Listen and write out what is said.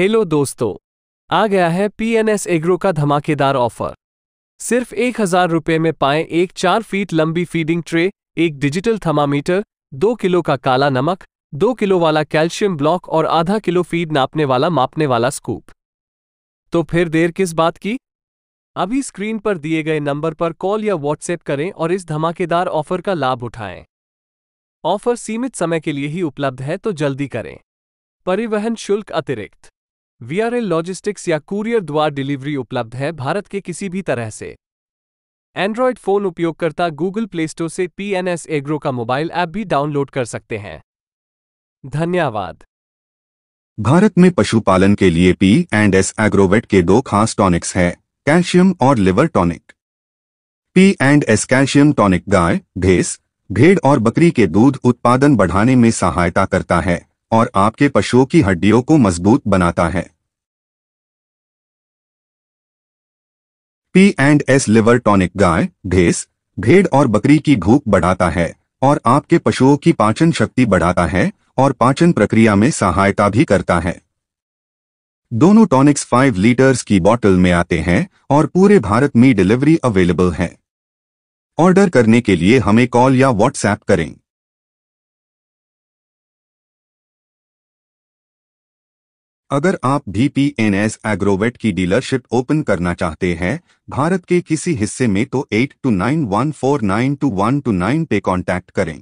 hello दोस्तों आ गया है पीएनएस एग्रो का धमाकेदार ऑफर सिर्फ एक हजार रुपये में पाएं एक चार फीट लंबी फीडिंग ट्रे एक डिजिटल थर्मामीटर दो किलो का काला नमक दो किलो वाला कैल्शियम ब्लॉक और आधा किलो फीड नापने वाला मापने वाला स्कूप तो फिर देर किस बात की अभी स्क्रीन पर दिए गए नंबर पर कॉल या व्हाट्सएप करें और इस धमाकेदार ऑफर का लाभ उठाएं ऑफर सीमित समय के लिए ही उपलब्ध है तो जल्दी करें परिवहन शुल्क अतिरिक्त वीआरएल लॉजिस्टिक्स या कूरियर द्वार डिलीवरी उपलब्ध है भारत के किसी भी तरह से एंड्रॉयड फोन उपयोगकर्ता गूगल प्ले स्टोर से पीएनएस एग्रो का मोबाइल ऐप भी डाउनलोड कर सकते हैं धन्यवाद भारत में पशुपालन के लिए पी एंड एस एग्रोवेट के दो खास टॉनिक्स हैं कैल्शियम और liver tonic P and S calcium tonic गाय भेस भेड़ और बकरी के दूध उत्पादन बढ़ाने में सहायता करता है और आपके पशुओं की हड्डियों को मजबूत बनाता है P and S liver tonic गाय भेस भेड़ और बकरी की भूख बढ़ाता है और आपके पशुओं की पाचन शक्ति बढ़ाता है और पाचन प्रक्रिया में सहायता भी करता है दोनों टॉनिक्स 5 लीटर्स की बॉटल में आते हैं और पूरे भारत में डिलीवरी अवेलेबल है ऑर्डर करने के लिए हमें कॉल या व्हाट्सएप करें अगर आप भी पी एन एस एग्रोवेट की डीलरशिप ओपन करना चाहते हैं भारत के किसी हिस्से में तो eight two nine one four nine two one two nine पे कॉन्टैक्ट करें